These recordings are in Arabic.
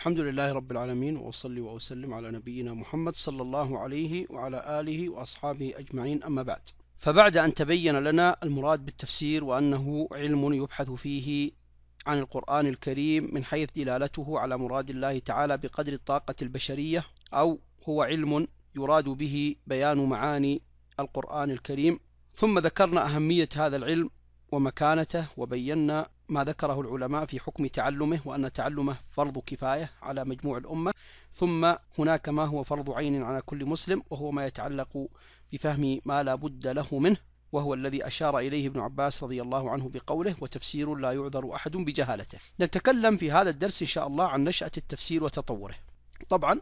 الحمد لله رب العالمين وأصلي وأسلم على نبينا محمد صلى الله عليه وعلى آله وأصحابه أجمعين أما بعد فبعد أن تبين لنا المراد بالتفسير وأنه علم يبحث فيه عن القرآن الكريم من حيث دلالته على مراد الله تعالى بقدر الطاقة البشرية أو هو علم يراد به بيان معاني القرآن الكريم ثم ذكرنا أهمية هذا العلم ومكانته وبينا ما ذكره العلماء في حكم تعلمه وأن تعلمه فرض كفاية على مجموع الأمة ثم هناك ما هو فرض عين على كل مسلم وهو ما يتعلق بفهم ما لا بد له منه وهو الذي أشار إليه ابن عباس رضي الله عنه بقوله وتفسير لا يعذر أحد بجهالته نتكلم في هذا الدرس إن شاء الله عن نشأة التفسير وتطوره طبعا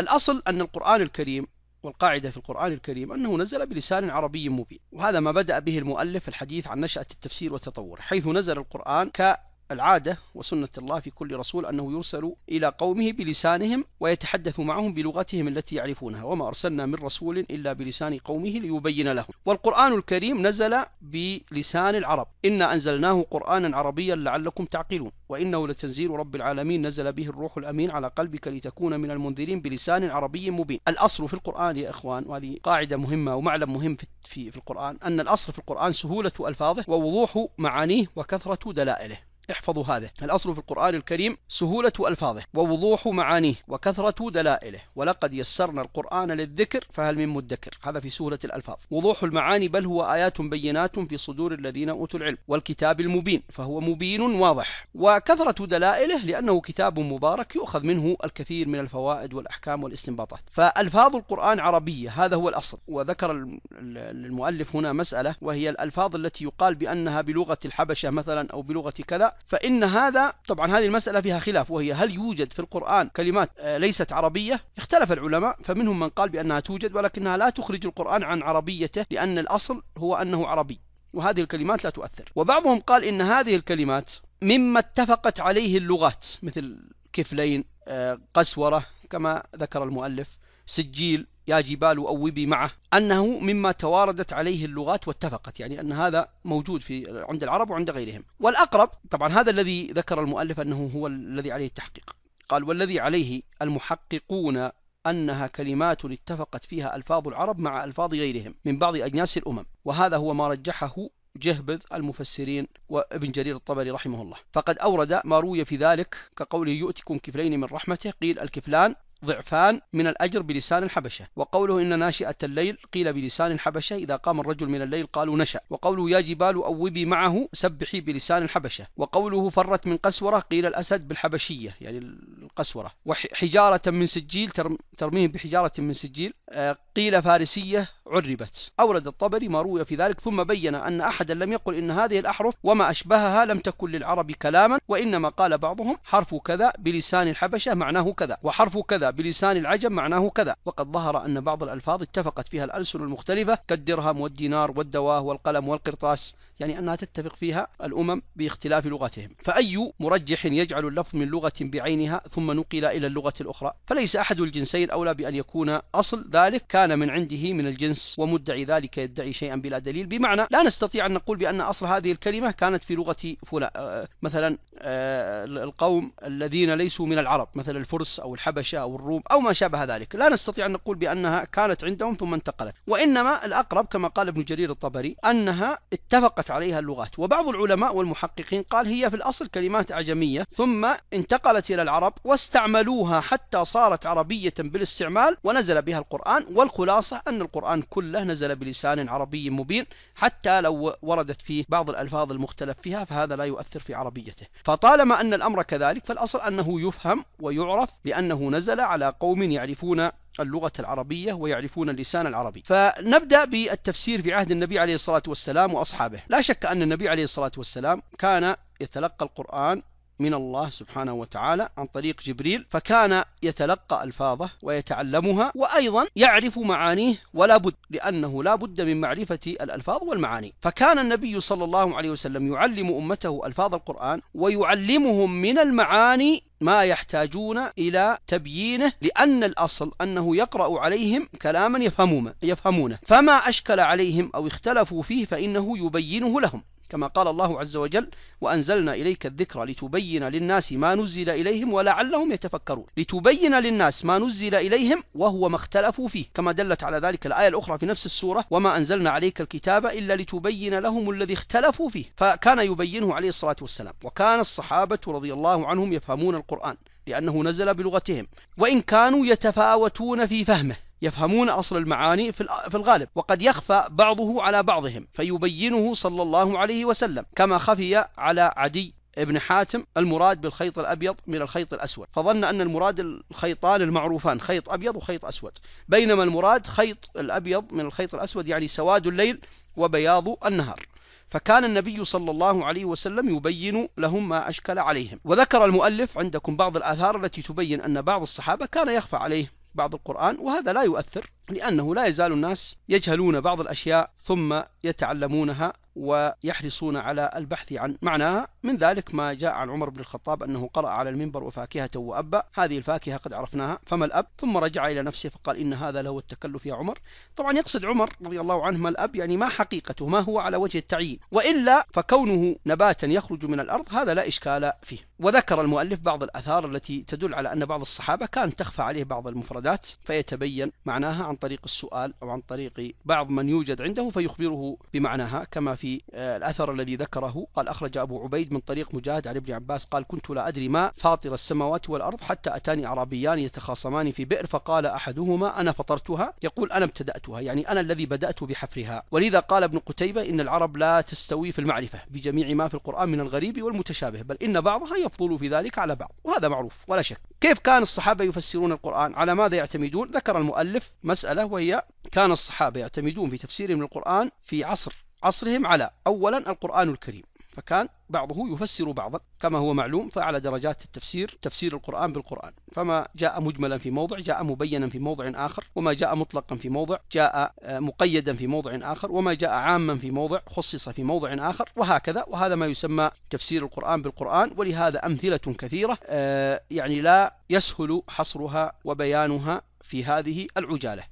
الأصل أن القرآن الكريم والقاعدة في القرآن الكريم أنه نزل بلسان عربي مبين وهذا ما بدأ به المؤلف الحديث عن نشأة التفسير وتطوره حيث نزل القرآن ك العادة وسنة الله في كل رسول أنه يرسل إلى قومه بلسانهم ويتحدث معهم بلغتهم التي يعرفونها وما أرسلنا من رسول إلا بلسان قومه ليبين لهم والقرآن الكريم نزل بلسان العرب إنا أنزلناه قرآنا عربيا لعلكم تعقلون وإنه لتنزيل رب العالمين نزل به الروح الأمين على قلبك لتكون من المنذرين بلسان عربي مبين الأصل في القرآن يا إخوان وهذه قاعدة مهمة ومعلم مهم في, في القرآن أن الأصل في القرآن سهولة ألفاظه ووضوح معانيه وكثرة دلائله احفظوا هذا الأصل في القرآن الكريم سهولة ألفاظه ووضوح معانيه وكثرة دلائله ولقد يسرنا القرآن للذكر فهل من مدكر هذا في سهولة الألفاظ وضوح المعاني بل هو آيات بينات في صدور الذين أوتوا العلم والكتاب المبين فهو مبين واضح وكثرة دلائله لأنه كتاب مبارك يؤخذ منه الكثير من الفوائد والأحكام والاستنباطات فألفاظ القرآن عربية هذا هو الأصل وذكر المؤلف هنا مسألة وهي الألفاظ التي يقال بأنها بلغة الحبشة مثلا أو بلغة كذا فإن هذا طبعا هذه المسألة فيها خلاف وهي هل يوجد في القرآن كلمات آه، ليست عربية اختلف العلماء فمنهم من قال بأنها توجد ولكنها لا تخرج القرآن عن عربيته لأن الأصل هو أنه عربي وهذه الكلمات لا تؤثر وبعضهم قال إن هذه الكلمات مما اتفقت عليه اللغات مثل كفلين آه، قسورة كما ذكر المؤلف سجيل يا جبال أوبي معه أنه مما تواردت عليه اللغات واتفقت يعني أن هذا موجود في عند العرب وعند غيرهم والأقرب طبعا هذا الذي ذكر المؤلف أنه هو الذي عليه التحقيق قال والذي عليه المحققون أنها كلمات اتفقت فيها ألفاظ العرب مع ألفاظ غيرهم من بعض أجناس الأمم وهذا هو ما رجحه جهبذ المفسرين وابن جرير الطبري رحمه الله فقد أورد ما روي في ذلك كقوله يؤتكم كفلين من رحمته قيل الكفلان ضعفان من الأجر بلسان الحبشة وقوله إن ناشئة الليل قيل بلسان الحبشة إذا قام الرجل من الليل قالوا نشأ وقوله يا جبال أوبي معه سبحي بلسان الحبشة وقوله فرت من قسورة قيل الأسد بالحبشية يعني القسورة وحجارة من سجيل ترميه بحجارة من سجيل آه، قيل فارسية عربت أورد الطبري ما روي في ذلك ثم بين أن أحدا لم يقل إن هذه الأحرف وما أشبهها لم تكن للعرب كلاما وإنما قال بعضهم حرف كذا بلسان الحبشة معناه كذا وحرف كذا بلسان العجم معناه كذا وقد ظهر أن بعض الألفاظ اتفقت فيها الألسن المختلفة كالدرهم والدينار والدواه والقلم والقرطاس يعني أنها تتفق فيها الأمم باختلاف لغتهم فأي مرجح يجعل اللفظ من لغة بعينها ثم نقل إلى اللغة الأخرى فليس أحد الجنسين أولى بأن يكون أصل ذلك كان من عنده من الجنس ومدعي ذلك يدعي شيئا بلا دليل بمعنى لا نستطيع أن نقول بأن أصل هذه الكلمة كانت في لغة فلا آه، مثلا آه، القوم الذين ليسوا من العرب مثل الفرس أو الحبشة أو الروم أو ما شابه ذلك لا نستطيع أن نقول بأنها كانت عندهم ثم انتقلت وإنما الأقرب كما قال ابن جرير الطبري أنها اتفقت عليها اللغات وبعض العلماء والمحققين قال هي في الأصل كلمات أعجمية ثم انتقلت إلى العرب واستعملوها حتى صارت عربية بالاستعمال ونزل بها القرآن والقرآن والخلاصة أن القرآن كله نزل بلسان عربي مبين حتى لو وردت فيه بعض الألفاظ المختلف فيها فهذا لا يؤثر في عربيته فطالما أن الأمر كذلك فالأصل أنه يفهم ويعرف لأنه نزل على قوم يعرفون اللغة العربية ويعرفون اللسان العربي فنبدأ بالتفسير في عهد النبي عليه الصلاة والسلام وأصحابه لا شك أن النبي عليه الصلاة والسلام كان يتلقى القرآن من الله سبحانه وتعالى عن طريق جبريل فكان يتلقى ألفاظه ويتعلمها وأيضا يعرف معانيه ولا بد لأنه لا بد من معرفة الألفاظ والمعاني فكان النبي صلى الله عليه وسلم يعلم أمته ألفاظ القرآن ويعلمهم من المعاني ما يحتاجون إلى تبيينه لأن الأصل أنه يقرأ عليهم كلاما يفهمونه فما أشكل عليهم أو اختلفوا فيه فإنه يبينه لهم كما قال الله عز وجل وأنزلنا إليك الذكر لتبين للناس ما نزل إليهم ولعلهم يتفكرون لتبين للناس ما نزل إليهم وهو ما اختلفوا فيه كما دلت على ذلك الآية الأخرى في نفس السورة وما أنزلنا عليك الكتاب إلا لتبين لهم الذي اختلفوا فيه فكان يبينه عليه الصلاة والسلام وكان الصحابة رضي الله عنهم يفهمون القرآن لأنه نزل بلغتهم وإن كانوا يتفاوتون في فهمه يفهمون أصل المعاني في الغالب وقد يخفى بعضه على بعضهم فيبينه صلى الله عليه وسلم كما خفي على عدي ابن حاتم المراد بالخيط الأبيض من الخيط الأسود فظن أن المراد الخيطان المعروفان خيط أبيض وخيط أسود بينما المراد خيط الأبيض من الخيط الأسود يعني سواد الليل وبياض النهار فكان النبي صلى الله عليه وسلم يبين لهم ما أشكل عليهم وذكر المؤلف عندكم بعض الآثار التي تبين أن بعض الصحابة كان يخفى عليه بعض القرآن وهذا لا يؤثر لأنه لا يزال الناس يجهلون بعض الأشياء ثم يتعلمونها ويحرصون على البحث عن معناها من ذلك ما جاء عن عمر بن الخطاب أنه قرأ على المنبر وفاكهة وأبا هذه الفاكهة قد عرفناها فما الأب ثم رجع إلى نفسه فقال إن هذا له التكلف يا عمر طبعا يقصد عمر رضي الله عنه ما الأب يعني ما حقيقته ما هو على وجه التعيين وإلا فكونه نباتا يخرج من الأرض هذا لا إشكال فيه وذكر المؤلف بعض الأثار التي تدل على أن بعض الصحابة كانت تخفى عليه بعض المفردات فيتبين معناها عن طريق السؤال أو عن طريق بعض من يوجد عنده فيخبره بمعناها كما في آه، الأثر الذي ذكره قال أخرج أبو عبيد من طريق مجاهد عن ابن عباس قال كنت لا أدري ما فاطر السماوات والأرض حتى أتاني أعرابيان يتخاصمان في بئر فقال أحدهما أنا فطرتها يقول أنا ابتدأتها يعني أنا الذي بدأت بحفرها ولذا قال ابن قتيبة إن العرب لا تستوي في المعرفة بجميع ما في القرآن من الغريب والمتشابه بل إن بعضها يفضل في ذلك على بعض وهذا معروف ولا شك كيف كان الصحابة يفسرون القرآن على ماذا يعتمدون ذكر المؤلف مس مسألة وهي كان الصحابة يعتمدون في تفسيرهم للقرآن في عصر عصرهم على أولا القرآن الكريم فكان بعضه يفسر بعضا كما هو معلوم فعلى درجات التفسير تفسير القرآن بالقرآن فما جاء مجملا في موضع جاء مبينا في موضع آخر وما جاء مطلقا في موضع جاء آه، مقيدا في موضع آخر وما جاء عاما في موضع خصص في موضع آخر وهكذا وهذا ما يسمى تفسير القرآن بالقرآن ولهذا أمثلة كثيرة آه، يعني لا يسهل حصرها وبيانها في هذه العجالة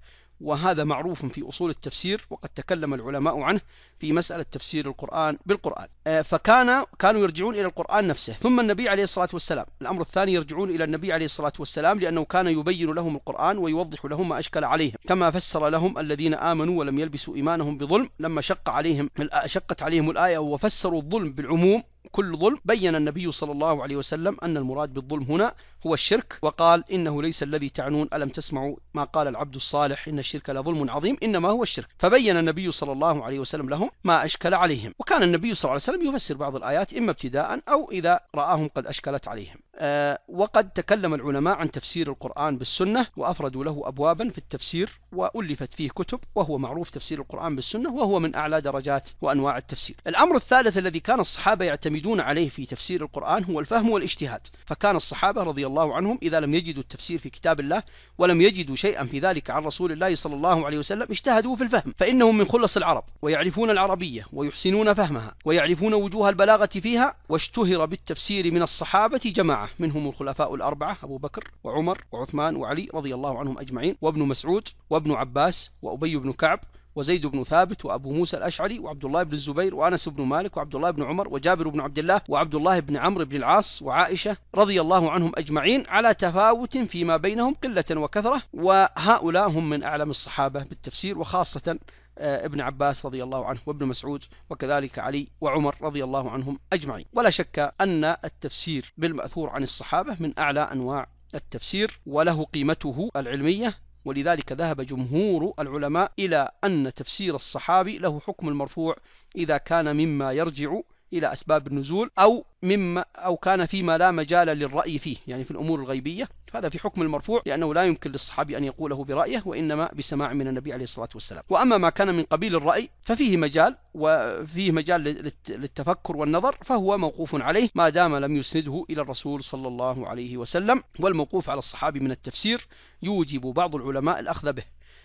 وهذا معروف في أصول التفسير وقد تكلم العلماء عنه في مسألة تفسير القرآن بالقرآن آه، فكان كانوا يرجعون إلى القرآن نفسه ثم النبي عليه الصلاة والسلام الأمر الثاني يرجعون إلى النبي عليه الصلاة والسلام لأنه كان يبين لهم القرآن ويوضح لهم ما أشكل عليهم كما فسر لهم الذين آمنوا ولم يلبسوا إيمانهم بظلم لما شق عليهم شقت عليهم الآية وفسروا الظلم بالعموم كل ظلم بين النبي صلى الله عليه وسلم أن المراد بالظلم هنا هو الشرك وقال إنه ليس الذي تعنون ألم تسمعوا ما قال العبد الصالح إن الشرك لظلم عظيم إنما هو الشرك فبين النبي صلى الله عليه وسلم لهم ما أشكل عليهم وكان النبي صلى الله عليه وسلم يفسر بعض الآيات إما ابتداء أو إذا رآهم قد أشكلت عليهم أه وقد تكلم العلماء عن تفسير القرآن بالسنة وأفردوا له أبوابا في التفسير وألفت فيه كتب وهو معروف تفسير القرآن بالسنة وهو من أعلى درجات وأنواع التفسير الأمر الثالث الذي كان الصحابة يعتبرون يعتمدون عليه في تفسير القرآن هو الفهم والاجتهاد فكان الصحابة رضي الله عنهم إذا لم يجدوا التفسير في كتاب الله ولم يجدوا شيئا في ذلك عن رسول الله صلى الله عليه وسلم اجتهدوا في الفهم فإنهم من خلص العرب ويعرفون العربية ويحسنون فهمها ويعرفون وجوه البلاغة فيها واشتهر بالتفسير من الصحابة جماعة منهم الخلفاء الأربعة أبو بكر وعمر وعثمان وعلي رضي الله عنهم أجمعين وابن مسعود وابن عباس وأبي بن كعب وزيد بن ثابت وأبو موسى الأشعري وعبد الله بن الزبير وأنس بن مالك وعبد الله بن عمر وجابر بن عبد الله وعبد الله بن عمرو بن العاص وعائشة رضي الله عنهم أجمعين على تفاوت فيما بينهم قلة وكثرة وهؤلاء هم من أعلم الصحابة بالتفسير وخاصة آه، ابن عباس رضي الله عنه وابن مسعود وكذلك علي وعمر رضي الله عنهم أجمعين ولا شك أن التفسير بالمأثور عن الصحابة من أعلى أنواع التفسير وله قيمته العلمية ولذلك ذهب جمهور العلماء إلى أن تفسير الصحابي له حكم المرفوع إذا كان مما يرجع إلى أسباب النزول أو مما أو كان فيما لا مجال للرأي فيه يعني في الأمور الغيبية هذا في حكم المرفوع لأنه لا يمكن للصحابي أن يقوله برأيه وإنما بسماع من النبي عليه الصلاة والسلام وأما ما كان من قبيل الرأي ففيه مجال وفيه مجال للتفكر والنظر فهو موقوف عليه ما دام لم يسنده إلى الرسول صلى الله عليه وسلم والموقوف على الصحابي من التفسير يوجب بعض العلماء الأخذ به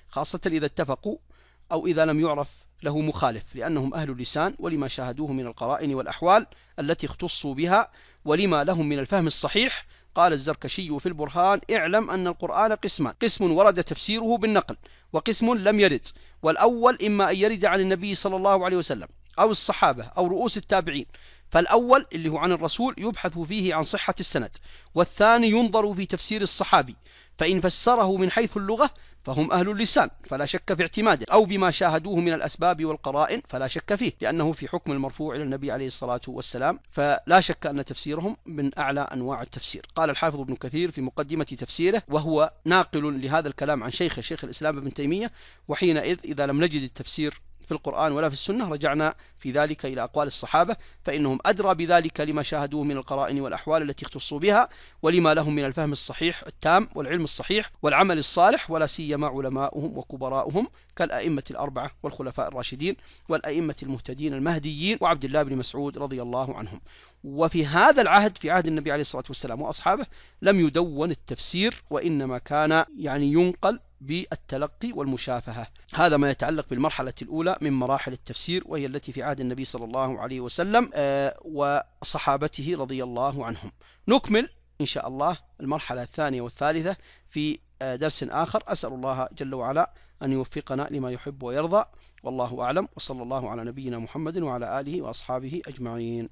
خاصة إذا اتفقوا أو إذا لم يعرف له مخالف لأنهم أهل اللسان ولما شاهدوه من القرائن والأحوال التي اختصوا بها ولما لهم من الفهم الصحيح قال الزركشي في البرهان اعلم أن القرآن قسمان قسم ورد تفسيره بالنقل وقسم لم يرد والأول إما أن يرد عن النبي صلى الله عليه وسلم أو الصحابة أو رؤوس التابعين فالأول اللي هو عن الرسول يبحث فيه عن صحة السند والثاني ينظر في تفسير الصحابي فإن فسره من حيث اللغة فهم أهل اللسان فلا شك في اعتماده أو بما شاهدوه من الأسباب والقرائن فلا شك فيه لأنه في حكم المرفوع إلى النبي عليه الصلاة والسلام فلا شك أن تفسيرهم من أعلى أنواع التفسير قال الحافظ ابن كثير في مقدمة تفسيره وهو ناقل لهذا الكلام عن شيخ شيخ الإسلام ابن تيمية وحينئذ إذا لم نجد التفسير في القرآن ولا في السنة رجعنا في ذلك إلى أقوال الصحابة فإنهم أدرى بذلك لما شاهدوه من القرائن والأحوال التي اختصوا بها ولما لهم من الفهم الصحيح التام والعلم الصحيح والعمل الصالح ولا سيما علماؤهم وكبراؤهم كالأئمة الأربعة والخلفاء الراشدين والأئمة المهتدين المهديين وعبد الله بن مسعود رضي الله عنهم وفي هذا العهد في عهد النبي عليه الصلاة والسلام وأصحابه لم يدون التفسير وإنما كان يعني ينقل بالتلقي والمشافهة هذا ما يتعلق بالمرحلة الأولى من مراحل التفسير وهي التي في عهد النبي صلى الله عليه وسلم آه، وصحابته رضي الله عنهم نكمل إن شاء الله المرحلة الثانية والثالثة في آه، درس آخر أسأل الله جل وعلا أن يوفقنا لما يحب ويرضى والله أعلم وصلى الله على نبينا محمد وعلى آله وأصحابه أجمعين